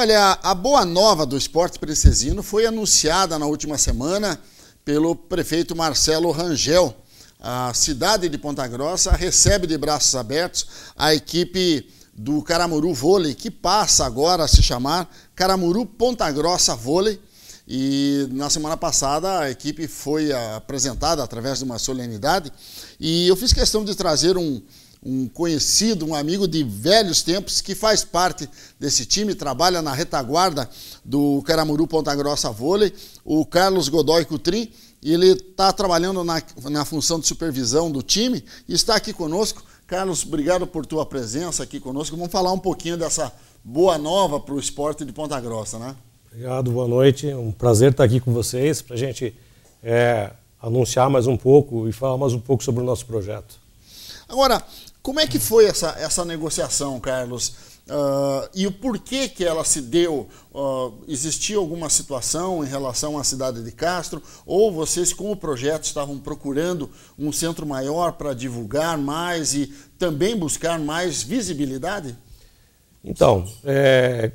Olha, a boa nova do esporte precesino foi anunciada na última semana pelo prefeito Marcelo Rangel. A cidade de Ponta Grossa recebe de braços abertos a equipe do Caramuru Vôlei, que passa agora a se chamar Caramuru Ponta Grossa Vôlei. E na semana passada a equipe foi apresentada através de uma solenidade e eu fiz questão de trazer um, um conhecido, um amigo de velhos tempos que faz parte desse time, trabalha na retaguarda do Caramuru Ponta Grossa Vôlei, o Carlos Godoy Cutrim. Ele está trabalhando na, na função de supervisão do time e está aqui conosco. Carlos, obrigado por tua presença aqui conosco. Vamos falar um pouquinho dessa boa nova para o esporte de Ponta Grossa, né? Obrigado, boa noite. Um prazer estar aqui com vocês para a gente é, anunciar mais um pouco e falar mais um pouco sobre o nosso projeto. Agora, como é que foi essa, essa negociação, Carlos? Uh, e o porquê que ela se deu? Uh, existia alguma situação em relação à cidade de Castro? Ou vocês, com o projeto, estavam procurando um centro maior para divulgar mais e também buscar mais visibilidade? Então, é,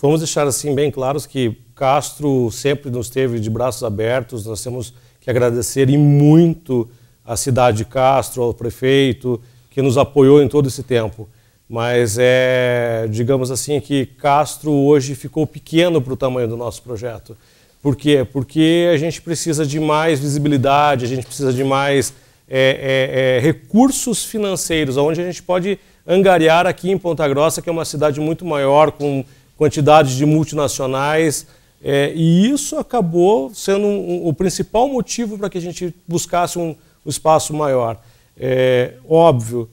vamos deixar assim bem claros que Castro sempre nos teve de braços abertos. Nós temos que agradecer e muito à cidade de Castro, ao prefeito, que nos apoiou em todo esse tempo. Mas é, digamos assim, que Castro hoje ficou pequeno para o tamanho do nosso projeto. Por quê? Porque a gente precisa de mais visibilidade, a gente precisa de mais é, é, é, recursos financeiros, onde a gente pode angariar aqui em Ponta Grossa, que é uma cidade muito maior, com quantidade de multinacionais. É, e isso acabou sendo um, um, o principal motivo para que a gente buscasse um, um espaço maior. É, óbvio,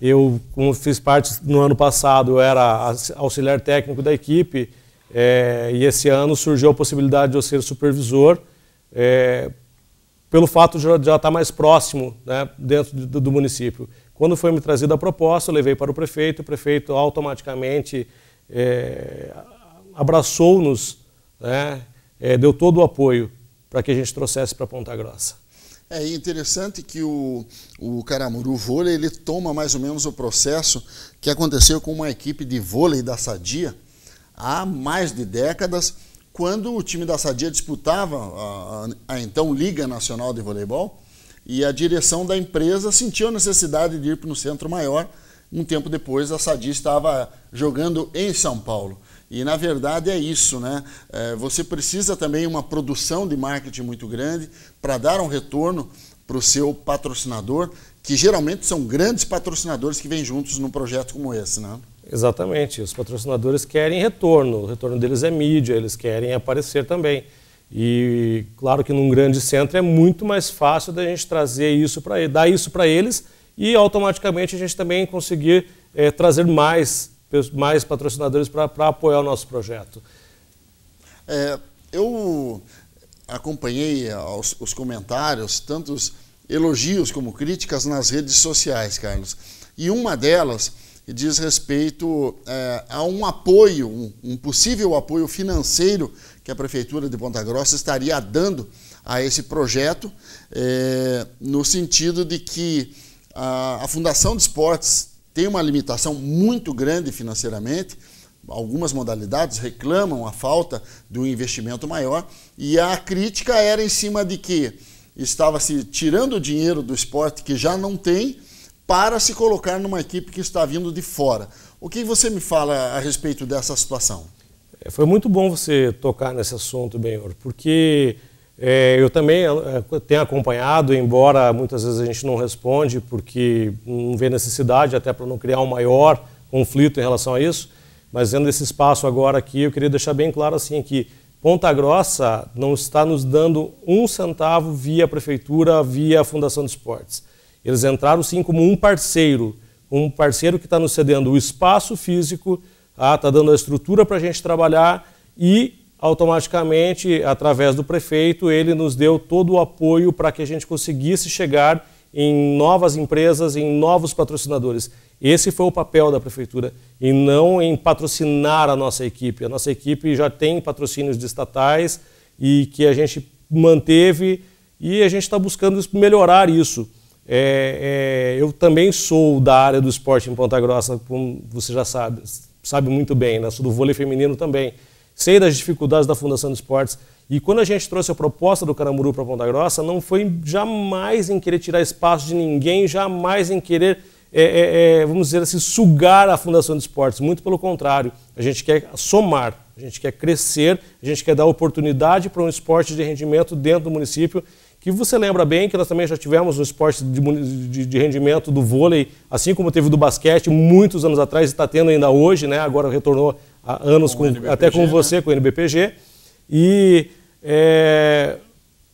eu como fiz parte no ano passado, eu era auxiliar técnico da equipe é, e esse ano surgiu a possibilidade de eu ser supervisor é, pelo fato de já estar mais próximo né, dentro do, do município. Quando foi me trazida a proposta, eu levei para o prefeito, o prefeito automaticamente é, abraçou-nos, né, é, deu todo o apoio para que a gente trouxesse para Ponta Grossa. É interessante que o, o Caramuru Vôlei ele toma mais ou menos o processo que aconteceu com uma equipe de vôlei da Sadia há mais de décadas, quando o time da Sadia disputava a, a, a então Liga Nacional de Voleibol e a direção da empresa sentiu a necessidade de ir para um centro maior. Um tempo depois, a Sadia estava jogando em São Paulo. E na verdade é isso, né? É, você precisa também uma produção de marketing muito grande para dar um retorno para o seu patrocinador, que geralmente são grandes patrocinadores que vêm juntos num projeto como esse, né? Exatamente. Os patrocinadores querem retorno. O retorno deles é mídia, eles querem aparecer também. E claro que num grande centro é muito mais fácil da gente trazer isso para dar isso para eles e automaticamente a gente também conseguir é, trazer mais mais patrocinadores para apoiar o nosso projeto. É, eu acompanhei os, os comentários, tantos elogios como críticas nas redes sociais, Carlos. E uma delas diz respeito é, a um apoio, um, um, possível apoio financeiro que a Prefeitura de Ponta Grossa estaria dando a esse projeto, é, no sentido de que a, a Fundação de Esportes tem uma limitação muito grande financeiramente. Algumas modalidades reclamam a falta de um investimento maior e a crítica era em cima de que estava se tirando dinheiro do esporte que já não tem para se colocar numa equipe que está vindo de fora. O que você me fala a respeito dessa situação? É, foi muito bom você tocar nesse assunto, Benhor, porque é, eu também é, tenho acompanhado, embora muitas vezes a gente não responde porque não vê necessidade, até para não criar um maior conflito em relação a isso. Mas dentro desse espaço agora aqui, eu queria deixar bem claro assim que Ponta Grossa não está nos dando um centavo via prefeitura, via a Fundação de Esportes. Eles entraram sim como um parceiro, um parceiro que está nos cedendo o espaço físico, está ah, dando a estrutura para a gente trabalhar e automaticamente, através do prefeito, ele nos deu todo o apoio para que a gente conseguisse chegar em novas empresas, em novos patrocinadores. Esse foi o papel da prefeitura, e não em patrocinar a nossa equipe. A nossa equipe já tem patrocínios de estatais e que a gente manteve e a gente está buscando melhorar isso. É, é, eu também sou da área do esporte em Ponta Grossa, como você já sabe, sabe muito bem, né? sou do vôlei feminino também sei das dificuldades da Fundação dos Esportes. E quando a gente trouxe a proposta do Caramuru para Ponta Grossa, não foi jamais em querer tirar espaço de ninguém, jamais em querer, é, é, é vamos dizer assim, sugar a Fundação dos Esportes. Muito pelo contrário, a gente quer somar, a gente quer crescer, a gente quer dar oportunidade para um esporte de rendimento dentro do município. Que você lembra bem que nós também já tivemos um esporte de, de, de rendimento do vôlei, assim como teve do basquete muitos anos atrás e está tendo ainda hoje, né? agora retornou há anos, com com, até com né? você, né? com o NBPG. E é,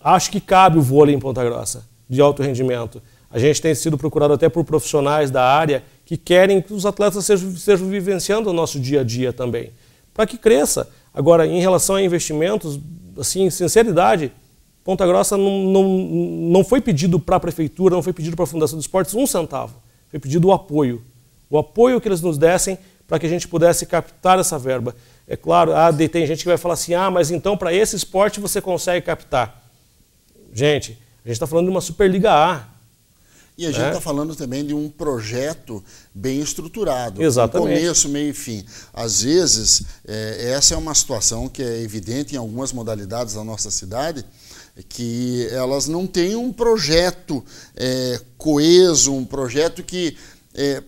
acho que cabe o vôlei em Ponta Grossa, de alto rendimento. A gente tem sido procurado até por profissionais da área que querem que os atletas sejam, sejam vivenciando o nosso dia a dia também, para que cresça. Agora, em relação a investimentos, assim, sinceridade, Ponta Grossa não, não, não foi pedido para a prefeitura, não foi pedido para a Fundação dos Esportes um centavo. Foi pedido o apoio. O apoio que eles nos dessem para que a gente pudesse captar essa verba. É claro, há ah, tem gente que vai falar assim, ah, mas então para esse esporte você consegue captar. Gente, a gente está falando de uma Superliga A. E a gente está né? falando também de um projeto bem estruturado. Exatamente. Começo, meio e fim. Às vezes, é, essa é uma situação que é evidente em algumas modalidades da nossa cidade, que elas não têm um projeto é, coeso, um projeto que é,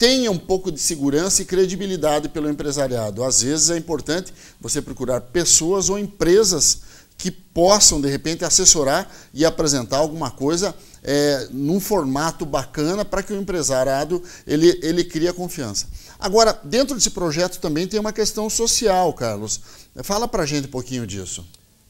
tenha um pouco de segurança e credibilidade pelo empresariado. Às vezes é importante você procurar pessoas ou empresas que possam, de repente, assessorar e apresentar alguma coisa é, num formato bacana para que o empresariado ele, ele crie a confiança. Agora, dentro desse projeto também tem uma questão social, Carlos. Fala para a gente um pouquinho disso.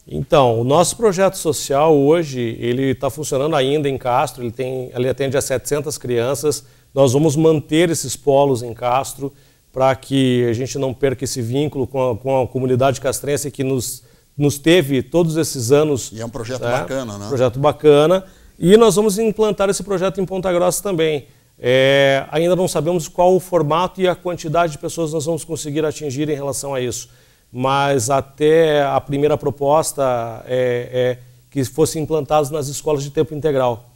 Então, o nosso projeto social hoje, ele está funcionando ainda em Castro, ele, tem, ele atende a 700 crianças, nós vamos manter esses polos em Castro para que a gente não perca esse vínculo com a, com a comunidade castrense que nos, nos teve todos esses anos. E é um projeto né? bacana, né? Projeto bacana. E nós vamos implantar esse projeto em Ponta Grossa também. É, ainda não sabemos qual o formato e a quantidade de pessoas nós vamos conseguir atingir em relação a isso. Mas até a primeira proposta é, é que fossem implantados nas escolas de tempo integral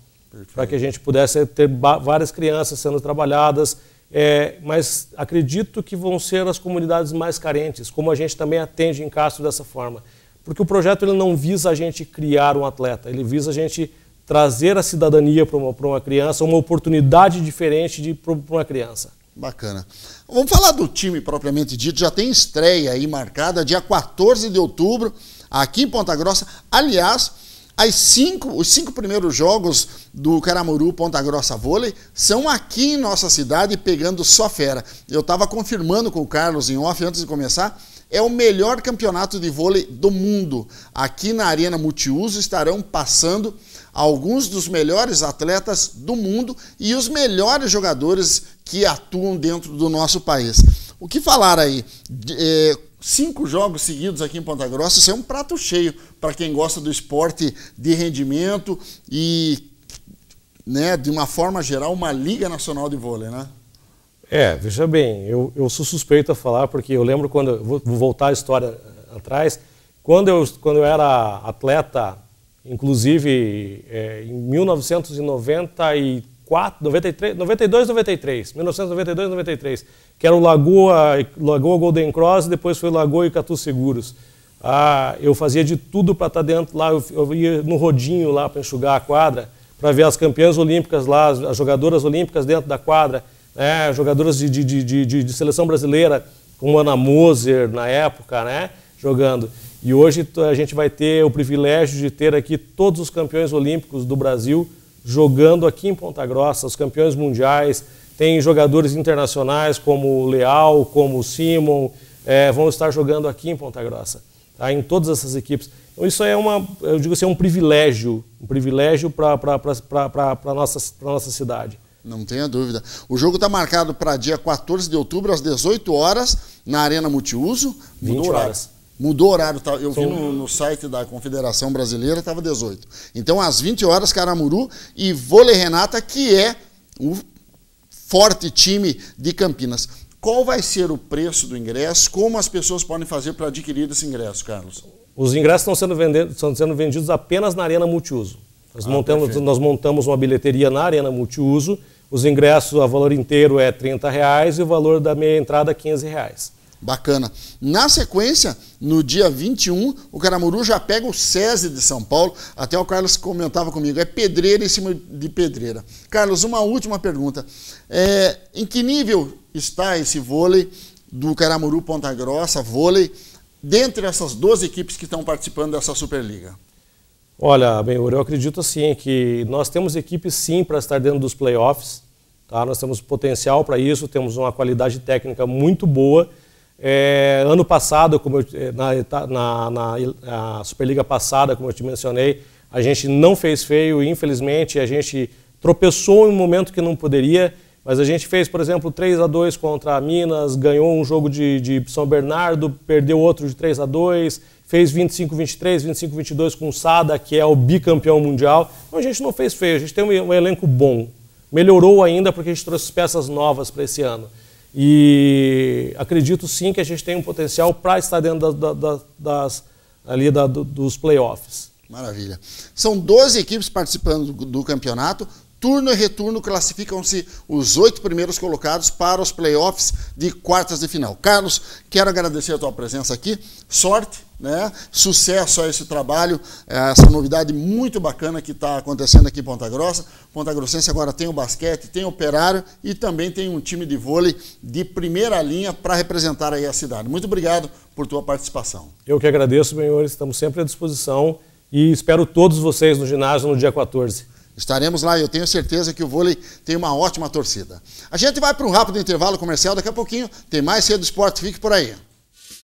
para que a gente pudesse ter várias crianças sendo trabalhadas. É, mas acredito que vão ser as comunidades mais carentes, como a gente também atende em Castro dessa forma. Porque o projeto ele não visa a gente criar um atleta, ele visa a gente trazer a cidadania para uma, uma criança, uma oportunidade diferente para uma criança. Bacana. Vamos falar do time propriamente dito. Já tem estreia aí marcada dia 14 de outubro, aqui em Ponta Grossa. Aliás, as cinco, os cinco primeiros jogos do Caramuru Ponta Grossa Vôlei são aqui em nossa cidade, pegando só fera. Eu estava confirmando com o Carlos em off antes de começar. É o melhor campeonato de vôlei do mundo. Aqui na Arena Multiuso estarão passando alguns dos melhores atletas do mundo e os melhores jogadores que atuam dentro do nosso país. O que falar aí? De, eh, cinco jogos seguidos aqui em Ponta Grossa, isso é um prato cheio para quem gosta do esporte de rendimento e, né, de uma forma geral, uma Liga Nacional de Vôlei, né? É, veja bem, eu, eu sou suspeito a falar porque eu lembro quando, vou, voltar a história eh, atrás, quando eu, quando eu era atleta, inclusive é, em 1993, 94, 93, 92, 93, 1992, 93, que era o Lagoa, Lagoa Golden Cross, depois foi Lagoa e Catu Seguros. Ah, eu fazia de tudo para estar tá dentro lá, eu, eu ia no rodinho lá para enxugar a quadra, para ver as campeãs olímpicas lá, as, as jogadoras olímpicas dentro da quadra, né, jogadoras de, de, de, de, de seleção brasileira, como Ana Moser na época, né, jogando. E hoje a gente vai ter o privilégio de ter aqui todos os campeões olímpicos do Brasil jogando aqui em Ponta Grossa, os campeões mundiais, tem jogadores internacionais como o Leal, como o Simon, é, vão estar jogando aqui em Ponta Grossa, tá? em todas essas equipes. Então isso é uma, eu digo assim, é um privilégio, um privilégio para a nossa, nossa cidade. Não tenha dúvida. O jogo está marcado para dia 14 de outubro, às 18 horas, na Arena Multiuso. 20 horas. Mudou o horário, tá? eu vi no, no site da Confederação Brasileira, estava 18. Então, às 20 horas, Caramuru e Vôlei Renata, que é o forte time de Campinas. Qual vai ser o preço do ingresso? Como as pessoas podem fazer para adquirir esse ingresso, Carlos? Os ingressos estão sendo, vendidos, estão sendo vendidos apenas na Arena Multiuso. Nós, ah, montamos, nós, montamos, uma bilheteria na Arena Multiuso. Os ingressos a valor inteiro é R$ 30 reais, e o valor da meia entrada é R$ 15 reais. Bacana. Na sequência, no dia 21, o Caramuru já pega o SESI de São Paulo. Até o Carlos comentava comigo, é pedreira em cima de pedreira. Carlos, uma última pergunta. É, em que nível está esse vôlei do Caramuru Ponta Grossa, vôlei, dentre essas 12 equipes que estão participando dessa Superliga? Olha, bem, eu acredito assim que nós temos equipes sim para estar dentro dos playoffs. Tá? Nós temos potencial para isso, temos uma qualidade técnica muito boa. É, ano passado, como eu, é, tá, na, na, na, Superliga passada, como eu te mencionei, a gente não fez feio, infelizmente, a gente tropeçou em um momento que não poderia, mas a gente fez, por exemplo, 3 a 2 contra a Minas, ganhou um jogo de, de São Bernardo, perdeu outro de 3 a 2 fez 25-23, 25-22 com o Sada, que é o bicampeão mundial. Então a gente não fez feio, a gente tem um, um elenco bom. Melhorou ainda porque a gente trouxe peças novas para esse ano. E acredito sim que a gente tem um potencial para estar dentro da, da, das, ali da, dos playoffs. Maravilha. São 12 equipes participando do campeonato, turno e retorno classificam-se os oito primeiros colocados para os playoffs de quartas de final. Carlos, quero agradecer a tua presença aqui. Sorte, né? Sucesso a esse trabalho, eh, essa novidade muito bacana que está acontecendo aqui em Ponta Grossa. Ponta Grossense agora tem o basquete, tem o operário e também tem um time de vôlei de primeira linha para representar aí a cidade. Muito obrigado por tua participação. Eu que agradeço, senhores. Estamos sempre à disposição e espero todos vocês no ginásio no dia 14. Estaremos lá, eu tenho certeza que o vôlei tem uma ótima torcida. A gente vai para um rápido intervalo comercial, daqui a pouquinho tem mais cedo esporte, fique por aí.